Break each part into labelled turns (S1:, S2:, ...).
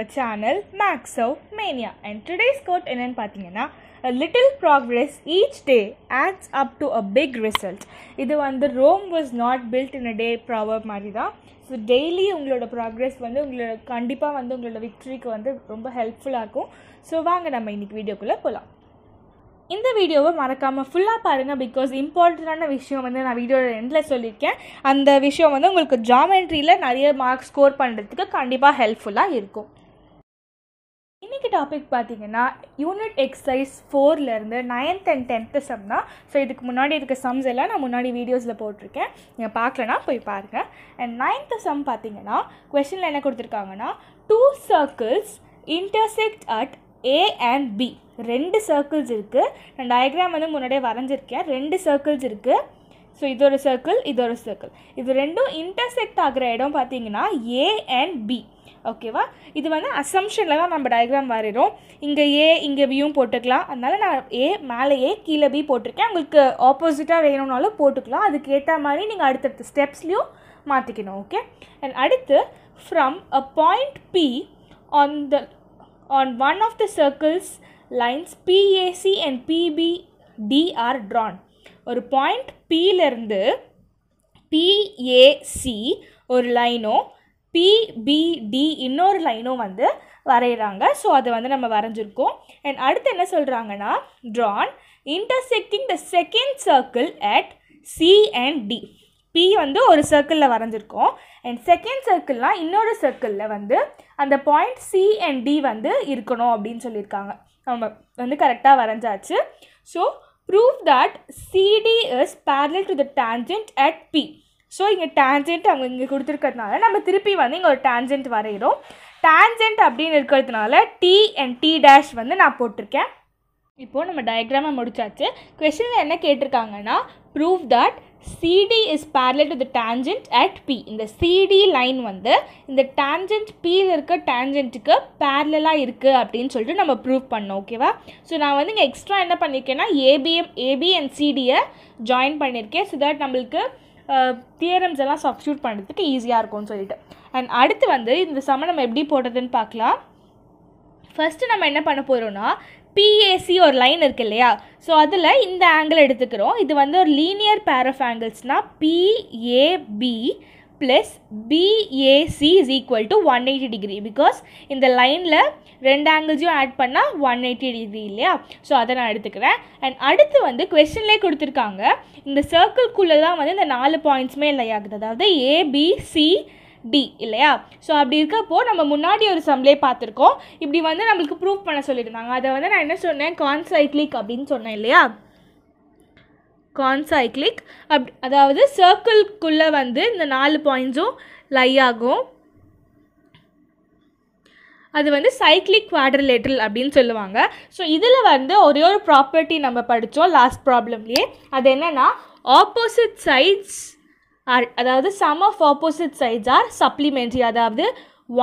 S1: உங்கள் சேனல் மேக்ஸோ மேனியா அண்ட் டுடேஸ் கோட் என்னென்னு பார்த்தீங்கன்னா little progress each day adds up to a big result இது வந்து Rome was not built in a day proverb மாதிரி தான் ஸோ டெய்லி உங்களோட ப்ராக்ரெஸ் வந்து உங்களோட கண்டிப்பாக வந்து உங்களோட விக்ட்ரிக்கு வந்து ரொம்ப ஹெல்ப்ஃபுல்லாக இருக்கும் ஸோ வாங்க நம்ம இன்றைக்கி வீடியோக்குள்ளே போகலாம் இந்த வீடியோவை மறக்காமல் ஃபுல்லாக பாருங்கள் பிகாஸ் இம்பார்ட்டண்ட்டான விஷயம் வந்து நான் வீடியோட எண்டில் சொல்லியிருக்கேன் அந்த விஷயம் வந்து உங்களுக்கு ஜாமெண்ட்ரியில் நிறைய மார்க் ஸ்கோர் பண்ணுறதுக்கு கண்டிப்பாக ஹெல்ப்ஃபுல்லாக இருக்கும் இன்றைக்கி டாபிக் பார்த்திங்கன்னா யூனிட் எக்ஸசைஸ் ஃபோர்லேருந்து நைன்த் அண்ட் டென்த்து சம் தான் ஸோ இதுக்கு முன்னாடி இருக்க சம்ஸ் எல்லாம் நான் முன்னாடி வீடியோஸில் போட்டிருக்கேன் நீங்கள் பார்க்கலனா போய் பாருங்கள் அண்ட் நைன்த்து சம் பார்த்தீங்கன்னா கொஷனில் என்ன கொடுத்துருக்காங்கன்னா two circles intersect at A and B ரெண்டு சர்க்கிள்ஸ் இருக்குது நான் டயக்ராம் வந்து முன்னாடியே வரைஞ்சிருக்கேன் ரெண்டு சர்க்கிள்ஸ் இருக்குது ஸோ இது ஒரு சர்க்கிள் இது ஒரு சர்க்கிள் இது ரெண்டும் இன்டர்செக்ட் ஆகிற இடம் பார்த்தீங்கன்னா ஏ அண்ட் பி ஓகேவா இது வந்து அசம்ஷனில் தான் நம்ம டயக்ராம் வரைகிறோம் இங்கே ஏ இங்கே பியும் போட்டுக்கலாம் அதனால் நான் ஏ மேலே ஏ கீழே பி போட்டிருக்கேன் உங்களுக்கு ஆப்போசிட்டாக வேணும்னாலும் போட்டுக்கலாம் அதுக்கு ஏற்ற மாதிரி நீங்கள் அடுத்தடுத்த ஸ்டெப்ஸ்லேயும் மாற்றிக்கணும் ஓகே அண்ட் அடுத்து from a point P on the on one of the circles lines PAC and PB are drawn ஒரு பாயிண்ட் பியிலிருந்து பிஏசி ஒரு லைனோ பிபிடி இன்னொரு லைனும் வந்து வரைகிறாங்க ஸோ அது வந்து நம்ம வரைஞ்சிருக்கோம் அண்ட் அடுத்து என்ன சொல்கிறாங்கன்னா drawn intersecting the second circle at C and D P வந்து ஒரு சர்க்கிளில் வரைஞ்சிருக்கோம் அண்ட் செகண்ட் சர்க்கிள்னால் இன்னொரு சர்க்கிளில் வந்து அந்த பாயிண்ட் சி அண்ட் டி வந்து இருக்கணும் அப்படின்னு சொல்லியிருக்காங்க நம்ம வந்து கரெக்டாக வரைஞ்சாச்சு so prove that CD is parallel to the tangent at P so இங்கே டேன்ஜென்ட் அவங்க இங்கே கொடுத்துருக்கிறதுனால நம்ம திருப்பி வந்து இங்கே ஒரு டேன்ஜென்ட் வரைகிறோம் டேஞ்சென்ட் அப்படின்னு இருக்கிறதுனால டி அண்ட் டி டேஷ் வந்து நான் போட்டிருக்கேன் இப்போது நம்ம டயக்ராமை முடிச்சாச்சு கொஷனில் என்ன கேட்டிருக்காங்கன்னா prove that CD is parallel to the tangent at P இந்த சிடி லைன் வந்து இந்த டேன்ஜென்ட் பியில் இருக்க டேன்ஜென்ட்டுக்கு பேரலாக இருக்குது அப்படின்னு சொல்லிட்டு நம்ம ப்ரூவ் பண்ணோம் ஓகேவா ஸோ நான் வந்து இங்கே எக்ஸ்ட்ரா என்ன பண்ணியிருக்கேன்னா ஏபிஎம் ஏபி அண்ட் சிடியை ஜாயின் பண்ணியிருக்கேன் ஸோ தட் நம்மளுக்கு தியரம்ஸ் எல்லாம் சப்ஸ்டியூட் பண்ணுறதுக்கு ஈஸியாக இருக்கும்னு சொல்லிட்டு அண்ட் அடுத்து வந்து இந்த சம நம்ம எப்படி போடுறதுன்னு பார்க்கலாம் ஃபஸ்ட்டு நம்ம என்ன பண்ண போகிறோம்னா பிஏசி ஒரு லைன் இருக்கு இல்லையா ஸோ அதில் இந்த ஆங்கிள் எடுத்துக்கிறோம் இது வந்து ஒரு லீனியர் பேர் ஆஃப் ஆங்கிள்ஸ்னால் PAB plus PAC is equal to one eighty degree because இந்த லைனில் ரெண்டு ஆங்கிள்ஸையும் ஆட் பண்ணால் ஒன் எயிட்டி டிகிரி இல்லையா ஸோ அதை நான் எடுத்துக்கிறேன் அண்ட் அடுத்து வந்து கொஸ்டின்லேயே கொடுத்துருக்காங்க இந்த சர்க்கிள்குள்ளே தான் வந்து இந்த நாலு பாயிண்ட்ஸுமே இல்லை ஆகுது அதாவது ஏபிசி டி இல்லையா ஸோ அப்படி இருக்கப்போ நம்ம முன்னாடி ஒரு சம்லே பார்த்துருக்கோம் இப்படி வந்து நம்மளுக்கு ப்ரூவ் பண்ண சொல்லியிருந்தாங்க அதை வந்து நான் என்ன சொன்னேன் கான்சைக்ளிக் அப்படின்னு சொன்னேன் இல்லையா கான்சைக்ளிக் அப் அதாவது சர்க்கிள்குள்ளே வந்து இந்த நாலு பாயிண்ட்ஸும் லை ஆகும் அது வந்து சைக்ளிக் குவாட்ரிலேட்ரல் அப்படின்னு சொல்லுவாங்க ஸோ இதில் வந்து ஒரே ஒரு ப்ராப்பர்ட்டி நம்ம படித்தோம் லாஸ்ட் ப்ராப்ளம்லேயே அது என்னென்னா ஆப்போசிட் சைட்ஸ் ஆர் அதாவது sum of opposite sides are supplementary அதாவது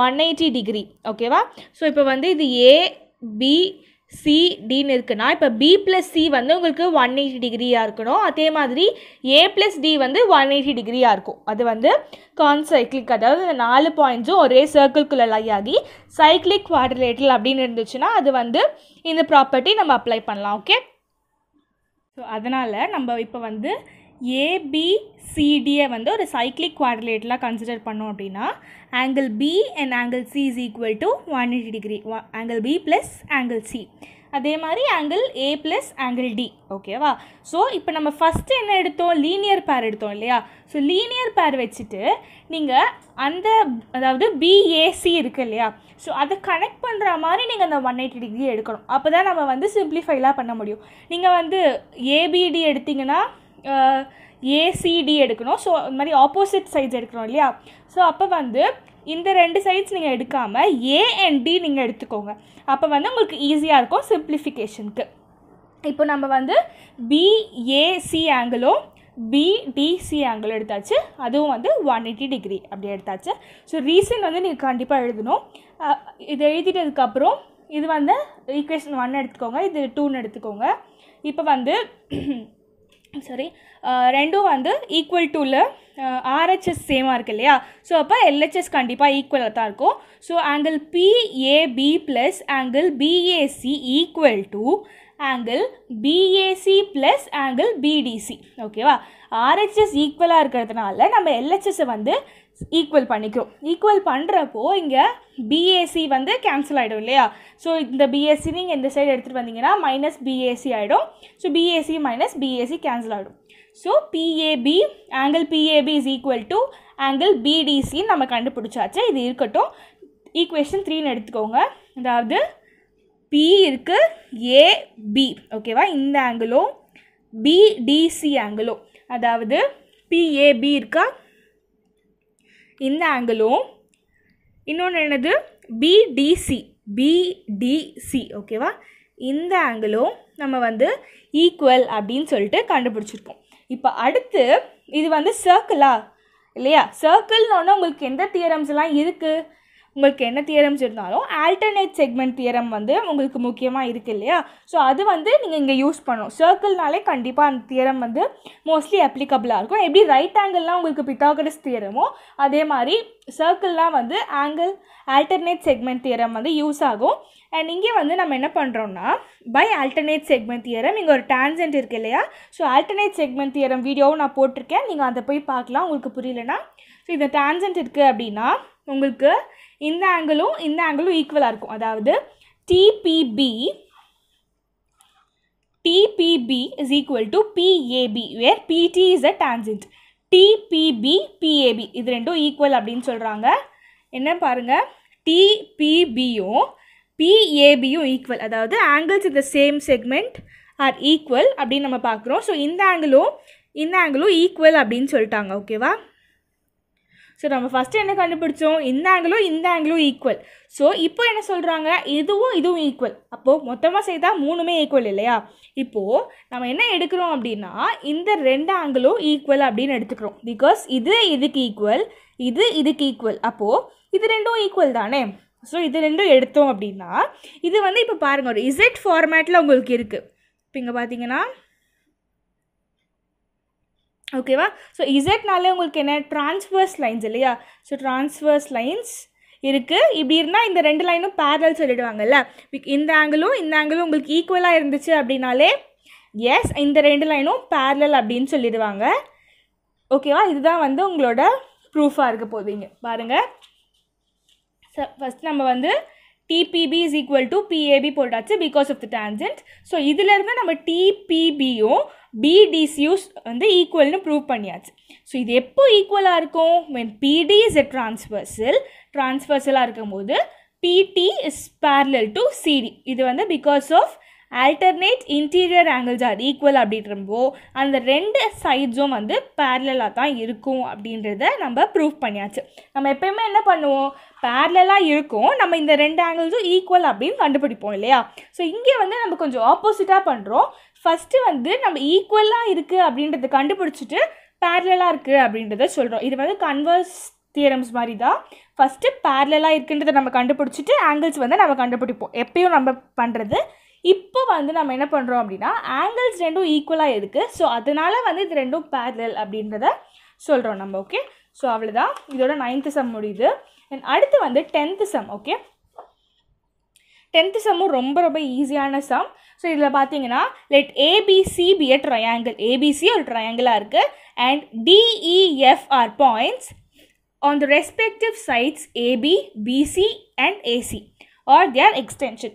S1: ஒன் எயிட்டி டிகிரி ஓகேவா ஸோ இப்போ வந்து இது ஏ பி சி டின்னு இருக்குன்னா இப்போ பி ப்ளஸ் சி வந்து உங்களுக்கு ஒன் எயிட்டி டிகிரியாக இருக்கணும் அதே மாதிரி ஏ ப்ளஸ் டி வந்து ஒன் எயிட்டி டிகிரியாக இருக்கும் அது வந்து கான்சைக்ளிக் அதாவது இந்த நாலு பாயிண்ட்ஸும் ஒரே சர்க்கிள்குள்ளே லையாகி சைக்ளிக் குவாட்ரிலேட்டல் அப்படின்னு இருந்துச்சுன்னா அது வந்து இந்த ப்ராப்பர்ட்டி நம்ம அப்ளை பண்ணலாம் ஓகே ஸோ அதனால் நம்ம இப்போ வந்து ஏபிசிடியை வந்து ஒரு சைக்ளிக் குவாட்ரலேட்டலாக கன்சிடர் பண்ணோம் அப்படின்னா angle B and angle C is equal to one eighty degree angle B plus angle C அதே மாதிரி angle A plus angle D ஓகேவா ஸோ இப்போ நம்ம ஃபஸ்ட்டு என்ன எடுத்தோம் லீனியர் பேர் எடுத்தோம் இல்லையா ஸோ லீனியர் பேர் வச்சுட்டு நீங்கள் அந்த அதாவது பிஏசி இருக்குது இல்லையா ஸோ அதை கனெக்ட் பண்ணுற மாதிரி நீங்கள் அந்த ஒன் எயிட்டி டிகிரி எடுக்கணும் அப்போ தான் நம்ம வந்து சிம்பிளிஃபைலாம் பண்ண முடியும் நீங்கள் வந்து ஏபிடி எடுத்திங்கன்னா ஏசிடி எடுக்கணும் ஸோ இந்த மாதிரி ஆப்போசிட் சைட்ஸ் எடுக்கணும் இல்லையா ஸோ அப்போ வந்து இந்த ரெண்டு சைட்ஸ் நீங்கள் எடுக்காமல் ஏ அண்ட் டி நீங்கள் எடுத்துக்கோங்க அப்போ வந்து உங்களுக்கு ஈஸியாக இருக்கும் சிம்ப்ளிஃபிகேஷனுக்கு இப்போ நம்ம வந்து பிஏசி ஆங்கிளும் பிடிசி ஆங்கிள் எடுத்தாச்சு அதுவும் வந்து ஒன் எயிட்டி டிகிரி அப்படி எடுத்தாச்சு ஸோ ரீசன் வந்து நீங்கள் கண்டிப்பாக எழுதணும் இது எழுதிட்டதுக்கப்புறம் இது வந்து ஈக்குவேஷன் ஒன் எடுத்துக்கோங்க இது டூன்னு எடுத்துக்கோங்க இப்போ வந்து சாரி uh, ரெண்டும் வந்து ஈக்குவல் டூவில் ஆர்ஹெச்எஸ் சேமாக இருக்குது இல்லையா ஸோ அப்போ எல்ஹெச்எஸ் கண்டிப்பாக ஈக்குவலாக தான் இருக்கும் so angle PAB plus angle PAC equal to angle PAC plus angle PDC ஓகேவா ஆர்ஹெச்எஸ் ஈக்குவலாக இருக்கிறதுனால நம்ம எல்ஹெச்எஸ்ஸை வந்து ஈக்குவல் பண்ணிக்கிறோம் ஈக்குவல் பண்ணுறப்போ இங்கே பிஏசி வந்து கேன்சல் ஆகிடும் இல்லையா ஸோ இந்த பிஎஸ்சி நீங்கள் இந்த சைடு எடுத்துகிட்டு வந்தீங்கன்னா மைனஸ் பிஏசி ஆகிடும் so PAC minus PAC cancel ஆகிடும் so PAB angle PAB is equal to angle பிடிசின்னு நம்ம கண்டுபிடிச்சாச்சு இது இருக்கட்டும் ஈக்குவேஷன் த்ரீன்னு எடுத்துக்கோங்க அதாவது பி இருக்குது ஏபி ஓகேவா இந்த ஆங்கிளும் பிடிசி ஆங்கிளும் அதாவது பிஏபி இருக்கா இந்த ஆங்கிளும் இன்னொன்று என்னது பிடிசி பிடிசி ஓகேவா இந்த ஆங்கிளும் நம்ம வந்து ஈக்குவல் அப்படின்னு சொல்லிட்டு கண்டுபிடிச்சிருக்கோம் இப்போ அடுத்து இது வந்து சர்க்கிளா இல்லையா சர்க்கிள்னு ஒன்று உங்களுக்கு எந்த தியரம்ஸ்லாம் இருக்குது உங்களுக்கு என்ன தியரம்ஸ் இருந்தாலும் ஆல்டர்னேட் செக்மெண்ட் தியரம் வந்து உங்களுக்கு முக்கியமாக இருக்குது இல்லையா ஸோ அது வந்து நீங்கள் இங்கே யூஸ் பண்ணணும் சர்க்கிள்னாலே கண்டிப்பாக அந்த தியரம் வந்து மோஸ்ட்லி அப்ளிகபிளாக இருக்கும் எப்படி ரைட் ஆங்கிள்லாம் உங்களுக்கு பித்தாகரஸ் தியரமோ அதே மாதிரி சர்க்கிள்லாம் வந்து ஆங்கிள் ஆல்டர்னேட் செக்மெண்ட் தியரம் வந்து யூஸ் ஆகும் அண்ட் இங்கே வந்து நம்ம என்ன பண்ணுறோம்னா பை ஆல்டர்னேட் செக்மெண்ட் தியரம் இங்கே ஒரு டான்சென்ட் இருக்குது இல்லையா ஸோ ஆல்டர்னேட் செக்மெண்ட் தியரம் வீடியோவும் நான் போட்டிருக்கேன் நீங்கள் அதை போய் பார்க்கலாம் உங்களுக்கு புரியலன்னா ஸோ இந்த டான்சென்ட் இருக்குது அப்படின்னா உங்களுக்கு இந்த ஆங்கிளும் இந்த ஆங்கிளும் ஈக்குவலாக இருக்கும் அதாவது DPB DPB is equal to PAB where PD is a tangent DPB PAB இது ரெண்டும் ஈக்குவல் அப்படின்னு சொல்கிறாங்க என்ன பாருங்கள் டிபிபியும் பிஏபியும் ஈக்குவல் அதாவது angles in the same segment are equal அப்படின்னு நம்ம பார்க்குறோம் ஸோ இந்த ஆங்கிளும் இந்த ஆங்கிளும் ஈக்குவல் அப்படின்னு சொல்லிட்டாங்க ஓகேவா ஸோ நம்ம ஃபஸ்ட்டு என்ன கண்டுபிடிச்சோம் இந்த ஆங்கிளும் இந்த ஆங்கிளும் ஈக்குவல் ஸோ இப்போ என்ன சொல்கிறாங்க இதுவும் இதுவும் ஈக்குவல் அப்போது மொத்தமாக செய்தால் மூணுமே ஈக்குவல் இல்லையா இப்போது நம்ம என்ன எடுக்கிறோம் அப்படின்னா இந்த ரெண்டு ஆங்கிளும் ஈக்குவல் அப்படின்னு எடுத்துக்கிறோம் பிகாஸ் இது இதுக்கு ஈக்குவல் இது இதுக்கு ஈக்குவல் அப்போது இது ரெண்டும் ஈக்குவல் தானே ஸோ இது ரெண்டும் எடுத்தோம் அப்படின்னா இது வந்து இப்போ பாருங்கள் ஒரு இசட் ஃபார்மேட்டில் உங்களுக்கு இருக்குது இப்போ இங்கே பார்த்தீங்கன்னா ஓகேவா ஸோ இசட்னாலே உங்களுக்கு என்ன ட்ரான்ஸ்வர்ஸ் லைன்ஸ் இல்லையா ஸோ ட்ரான்ஸ்வர்ஸ் லைன்ஸ் இருக்குது இப்படி இருந்தால் இந்த ரெண்டு லைனும் பேரல் சொல்லிடுவாங்கல்ல இந்த ஆங்கிளும் இந்த ஆங்கிளும் உங்களுக்கு ஈக்குவலாக இருந்துச்சு அப்படின்னாலே எஸ் இந்த ரெண்டு லைனும் பேரலல் அப்படின்னு சொல்லிடுவாங்க ஓகேவா இதுதான் வந்து உங்களோட ப்ரூஃபாக இருக்க போவீங்க பாருங்கள் ஃபஸ்ட் நம்ம வந்து DPB is equal to PAB போட்டாச்சு because of the tangent so இதிலேருந்து நம்ம டிபிபியும் பிடிஸ்யூஸ் வந்து ஈக்குவல்னு ப்ரூவ் பண்ணியாச்சு ஸோ இது எப்போ ஈக்குவலாக இருக்கும் வென் பிடி இஸ் எ ட்ரான்ஸ்வர்சல் ட்ரான்ஸ்வர்சலாக இருக்கும்போது பிடி இஸ் பேரலல் டு சிடி இது வந்து because of alternate interior angles are equal அப்படின்றப்போ அந்த ரெண்டு சைட்ஸும் வந்து பேரலாக தான் இருக்கும் அப்படின்றத நம்ம ப்ரூவ் பண்ணியாச்சு நம்ம எப்பயுமே என்ன பண்ணுவோம் பேரலாக இருக்கும் நம்ம இந்த ரெண்டு ஆங்கிள்ஸும் ஈக்குவல் அப்படின்னு கண்டுபிடிப்போம் இல்லையா ஸோ இங்கே வந்து நம்ம கொஞ்சம் ஆப்போசிட்டாக பண்ணுறோம் ஃபஸ்ட்டு வந்து நம்ம ஈக்குவலாக இருக்குது அப்படின்றத கண்டுபிடிச்சிட்டு பேரலாக இருக்குது அப்படின்றத சொல்கிறோம் இது வந்து கன்வர்ஸ் தியரம்ஸ் மாதிரி தான் ஃபஸ்ட்டு பேரலாக இருக்குன்றத நம்ம கண்டுபிடிச்சிட்டு ஆங்கிள்ஸ் வந்து நம்ம கண்டுபிடிப்போம் எப்பயும் நம்ம பண்ணுறது இப்போ வந்து நம்ம என்ன பண்ணுறோம் அப்படின்னா ஆங்கிள்ஸ் ரெண்டும் ஈக்குவலாக இருக்குது ஸோ அதனால் வந்து இது ரெண்டும் பேரலல் அப்படின்றத சொல்கிறோம் நம்ம ஓகே ஸோ அவ்வளோதான் இதோட நைன்த்து சம் முடியுது அண்ட் அடுத்து வந்து டென்த்து சம் ஓகே டென்த்து சம்மும் ரொம்ப ரொம்ப ஈஸியான சம் ஸோ இதில் பார்த்தீங்கன்னா let ABC be a triangle ABC ஒரு ட்ரையாங்கிளாக இருக்குது and DEF are points on the respective sides AB, BC and AC or their extension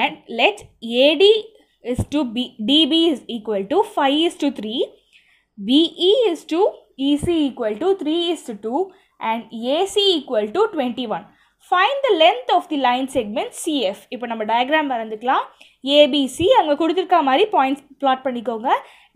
S1: and let AD is to be DB is equal to 5 is to 3, BE is to EC equal to 3 is to 2 and AC equal to 21. Find the length of the line segment CF இப்போ நம்ம diagram வரந்துக்கலாம் ABC அங்கே கொடுத்துருக்க மாதிரி points plot பண்ணிக்கோங்க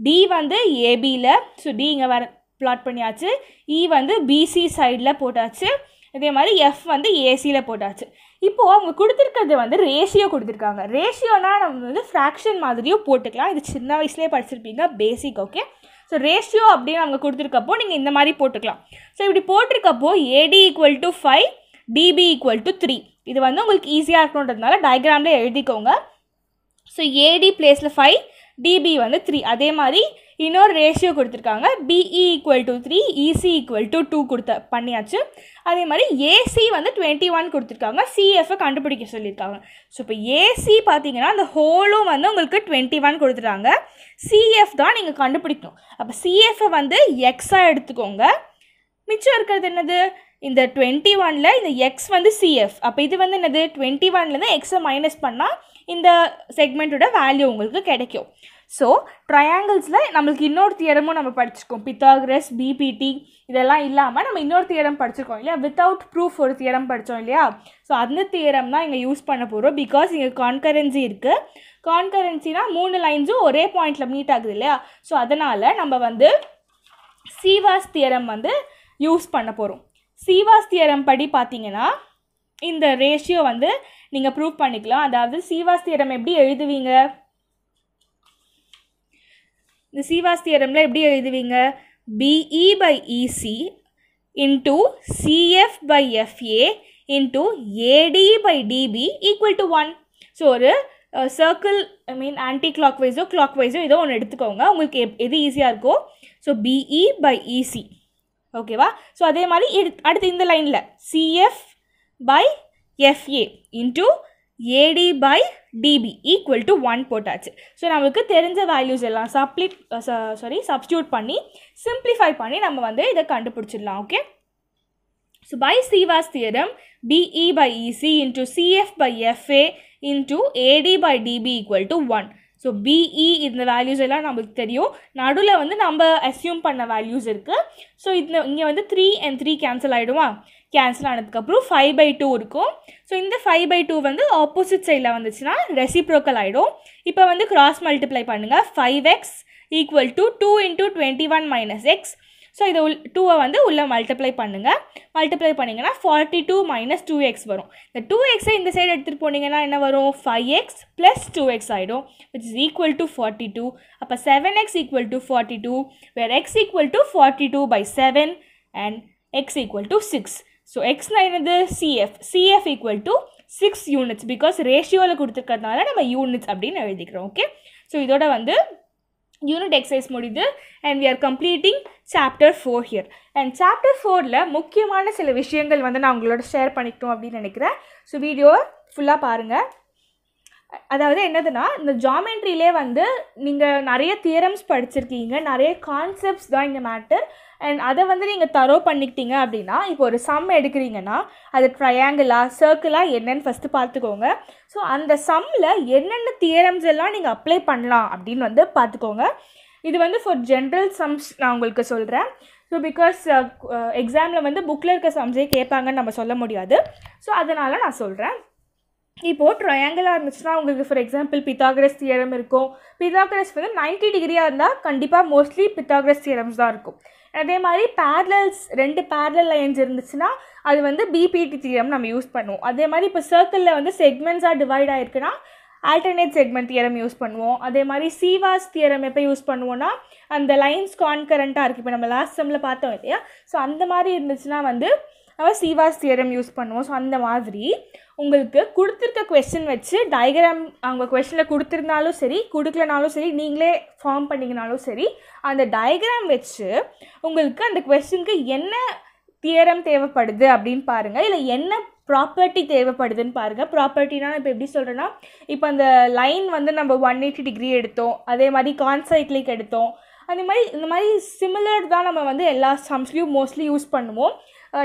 S1: D வந்து ஏபியில் so D இங்கே வர plot பண்ணியாச்சு இ வந்து பிசி சைடில் போட்டாச்சு இதே மாதிரி எஃப் வந்து ஏசியில் போட்டாச்சு இப்போது அவங்க கொடுத்துருக்கிறது வந்து ரேஷியோ கொடுத்துருக்காங்க ரேஷியோனால் நம்ம வந்து ஃப்ராக்ஷன் மாதிரியோ போட்டுக்கலாம் இது சின்ன வயசுலேயே படிச்சிருப்பீங்க பேசிக் ஓகே ஸோ ரேஷியோ அப்படின்னு அவங்க கொடுத்துருக்கப்போ நீங்கள் இந்த மாதிரி போட்டுக்கலாம் ஸோ இப்படி போட்டிருக்கப்போ AD equal to five DB equal to three இது வந்து உங்களுக்கு ஈஸியாக இருக்கணுன்றதுனால டயக்ராமில் எழுதிக்கோங்க ஸோ ஏடி பிளேஸில் ஃபைவ் டிபி வந்து த்ரீ அதே மாதிரி இன்னொரு ரேஷியோ கொடுத்துருக்காங்க BE equal to three EC equal to two கொடுத்த பண்ணியாச்சு அதே மாதிரி ஏசி வந்து டுவெண்ட்டி ஒன் கொடுத்துருக்காங்க சிஎஃப்ஐ கண்டுபிடிக்க சொல்லியிருக்காங்க ஸோ இப்போ ஏசி பார்த்தீங்கன்னா அந்த ஹோலும் வந்து உங்களுக்கு டுவெண்ட்டி ஒன் கொடுத்துருக்காங்க சிஎஃப் தான் நீங்கள் கண்டுபிடிக்கணும் அப்போ சிஎஃப்ஐ வந்து எக்ஸாக எடுத்துக்கோங்க மிச்சம் இருக்கிறது என்னது இந்த டுவெண்ட்டி ஒனில் இந்த எக்ஸ் வந்து சிஎஃப் அப்போ இது வந்து என்னது டுவெண்ட்டி தான் எக்ஸை மைனஸ் பண்ணால் இந்த செக்மெண்ட்டோட வேல்யூ உங்களுக்கு கிடைக்கும் ஸோ ட்ரையாங்கிள்ஸில் நம்மளுக்கு இன்னொரு தியரமும் நம்ம படிச்சிருக்கோம் பித்தாகிரஸ் பிபிடி இதெல்லாம் இல்லாமல் நம்ம இன்னொரு தியரம் படிச்சிருக்கோம் இல்லையா வித்தவுட் ப்ரூஃப் ஒரு தியரம் படித்தோம் இல்லையா ஸோ அந்த தியரம் தான் இங்கே யூஸ் பண்ண போகிறோம் பிகாஸ் இங்கே கான்கரன்சி இருக்குது கான்கரன்சினால் மூணு லைன்ஸும் ஒரே பாயிண்டில் மீட் ஆகுது இல்லையா ஸோ அதனால் நம்ம வந்து சீவாஸ் தியரம் வந்து யூஸ் பண்ண போகிறோம் சீவாஸ் தியரம் படி பார்த்தீங்கன்னா இந்த ரேஷியோ வந்து நீங்கள் ப்ரூவ் பண்ணிக்கலாம் அதாவது சீவாஸ் தியரம் எப்படி எழுதுவீங்க இந்த சீவாஸ் தியரமில் எப்படி எழுதுவீங்க BE by EC into CF by FA into AD by DB equal to one so ஒரு circle I mean anti clock வைஸோ கிளாக் வைஸோ ஏதோ ஒன்று எடுத்துக்கோங்க உங்களுக்கு எது ஈஸியாக இருக்கோ ஸோ பிஇ பை இசி ஓகேவா ஸோ அதே மாதிரி அடுத்து இந்த லைனில் CF by FA into AD by DB equal to one போட்டாச்சு ஸோ நமக்கு தெரிஞ்ச வேல்யூஸ் எல்லாம் சப்ளி சாரி சப்ஸ்டியூட் பண்ணி சிம்பிளிஃபை பண்ணி நம்ம வந்து இதை கண்டுபிடிச்சிடலாம் okay so by Ceva's theorem BE by EC into CF by FA into AD by DB equal to one so BE e இந்த வேல்யூஸ் எல்லாம் நம்மளுக்கு தெரியும் நடுவில் வந்து நம்ம அசியூம் பண்ண வேல்யூஸ் இருக்குது ஸோ இந்த இங்கே வந்து த்ரீ அண்ட் த்ரீ கேன்சல் ஆகிடுமா கேன்சல் ஆனதுக்கப்புறம் ஃபைவ் பை டூ இருக்கும் ஸோ இந்த ஃபைவ் பை டூ வந்து ஆப்போசிட் சைடில் வந்துச்சுன்னா ரெசிப்ரோக்கல் ஆகிடும் இப்போ வந்து கிராஸ் மல்டிப்ளை பண்ணுங்கள் five x equal to two into twenty one minus x so இதை உள் டூவை வந்து உள்ளே மல்டிப்ளை பண்ணுங்கள் மல்டிப்ளை பண்ணிங்கன்னா forty two minus two x வரும் இந்த டூ எக்ஸை இந்த சைடு எடுத்துகிட்டு போனீங்கன்னா என்ன வரும் five x plus two x ஆகிடும் which is equal to forty two அப்போ seven x equal to forty two where x equal to forty two by seven and x equal to six so எக்ஸ்னா என்னது CF CF equal to six units because ரேஷியோவில் கொடுத்துருக்கிறதுனால நம்ம units அப்படின்னு எழுதிக்கிறோம் okay so இதோட வந்து யூனிட் எக்ஸசைஸ் முடிது and we are completing chapter four here and chapter ஃபோரில் முக்கியமான சில விஷயங்கள் வந்து நான் உங்களோட ஷேர் பண்ணிக்கிட்டோம் அப்படின்னு நினைக்கிறேன் ஸோ வீடியோ ஃபுல்லாக பாருங்கள் அதாவது என்னதுன்னா இந்த ஜாமெண்ட்ரிலே வந்து நீங்கள் நிறைய தியரம்ஸ் படிச்சிருக்கீங்க நிறைய கான்செப்ட்ஸ் தான் இந்த மேட்டர் அண்ட் அதை வந்து நீங்கள் தரோ பண்ணிக்கிட்டீங்க அப்படின்னா இப்போ ஒரு சம் எடுக்கிறீங்கன்னா அது ட்ரையாங்கிளாக சர்க்கிளாக என்னன்னு ஃபஸ்ட்டு பார்த்துக்கோங்க ஸோ அந்த சம்மில் என்னென்ன தியரம்ஸ் எல்லாம் நீங்கள் அப்ளை பண்ணலாம் அப்படின்னு வந்து பார்த்துக்கோங்க இது வந்து ஃபார் ஜென்ரல் சம்ஸ் நான் உங்களுக்கு சொல்கிறேன் ஸோ பிகாஸ் எக்ஸாமில் வந்து புக்கில் இருக்க சம்ஸே கேட்பாங்கன்னு நம்ம சொல்ல முடியாது ஸோ அதனால் நான் சொல்கிறேன் இப்போது ட்ரையாங்கிளாக இருந்துச்சுன்னா உங்களுக்கு ஃபார் எக்ஸாம்பிள் பித்தாகிரஸ் தியரம் இருக்கும் பித்தாகிரஸ் வந்து நைன்ட்டி டிகிரியாக இருந்தால் கண்டிப்பாக மோஸ்ட்லி பித்தாகிரஸ் தியரம்ஸ் தான் இருக்கும் அதே மாதிரி பேரலல்ஸ் ரெண்டு பேரலல் லைன்ஸ் இருந்துச்சுன்னா அது வந்து பிபிடி தியரம் நம்ம யூஸ் பண்ணுவோம் அதே மாதிரி இப்போ சர்க்கிளில் வந்து செக்மெண்ட்ஸாக டிவைட் ஆகிருக்குன்னா ஆல்டர்னேட் செக்மெண்ட் தியரம் யூஸ் பண்ணுவோம் அதே மாதிரி சீவாஸ் தியரம் எப்போ யூஸ் பண்ணுவோன்னா அந்த லைன்ஸ் கான்கரண்ட்டாக இருக்குது இப்போ நம்ம லாஸ்ட் செம்மில் பார்த்தோம் இல்லையா ஸோ அந்த மாதிரி இருந்துச்சுன்னா வந்து நம்ம சீவாஸ் தியரம் யூஸ் பண்ணுவோம் ஸோ அந்த மாதிரி உங்களுக்கு கொடுத்துருக்க கொஸ்டின் வச்சு டயக்ராம் அவங்க கொஸ்டினில் கொடுத்துருந்தாலும் சரி கொடுக்கலனாலும் சரி நீங்களே ஃபார்ம் பண்ணிங்கனாலும் சரி அந்த டயக்ராம் வச்சு உங்களுக்கு அந்த கொஸ்டினுக்கு என்ன தியரம் தேவைப்படுது அப்படின்னு பாருங்கள் இல்லை என்ன ப்ராப்பர்ட்டி தேவைப்படுதுன்னு பாருங்கள் ப்ராப்பர்ட்டினா இப்போ எப்படி சொல்கிறேன்னா இப்போ அந்த லைன் வந்து நம்ம ஒன் எயிட்டி டிகிரி எடுத்தோம் அதே மாதிரி கான்சைக்ளிக் எடுத்தோம் அந்த மாதிரி இந்த மாதிரி சிமிலர் தான் நம்ம வந்து எல்லா சம்ஸ்லேயும் மோஸ்ட்லி யூஸ் பண்ணுவோம்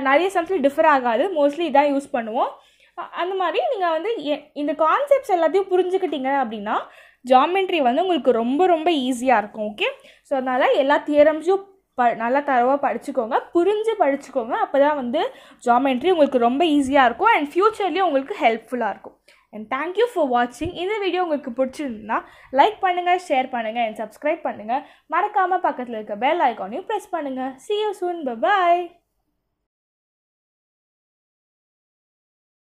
S1: நிறைய சம்ஸில் டிஃபர் ஆகாது மோஸ்ட்லி இதான் யூஸ் பண்ணுவோம் அந்த மாதிரி நீங்கள் வந்து இந்த கான்செப்ட்ஸ் எல்லாத்தையும் புரிஞ்சுக்கிட்டீங்க அப்படின்னா ஜாமெண்ட்ரி வந்து உங்களுக்கு ரொம்ப ரொம்ப ஈஸியாக இருக்கும் ஓகே ஸோ அதனால் எல்லா தியரம்ஸும் ப நல்லா தரவாக படிச்சுக்கோங்க புரிஞ்சு படிச்சுக்கோங்க அப்போ தான் வந்து ஜாமெண்ட்ரி உங்களுக்கு ரொம்ப ஈஸியாக இருக்கும் அண்ட் ஃப்யூச்சர்லேயும் உங்களுக்கு ஹெல்ப்ஃபுல்லாக இருக்கும் அண்ட் தேங்க்யூ ஃபார் வாட்சிங் இந்த வீடியோ உங்களுக்கு பிடிச்சிருந்தா லைக் பண்ணுங்கள் ஷேர் பண்ணுங்கள் அண்ட் சப்ஸ்கிரைப் பண்ணுங்கள் மறக்காமல் பக்கத்தில் இருக்க பெல் ஐக்கானையும் ப்ரெஸ் பண்ணுங்கள் சி யூ சூன் பாய்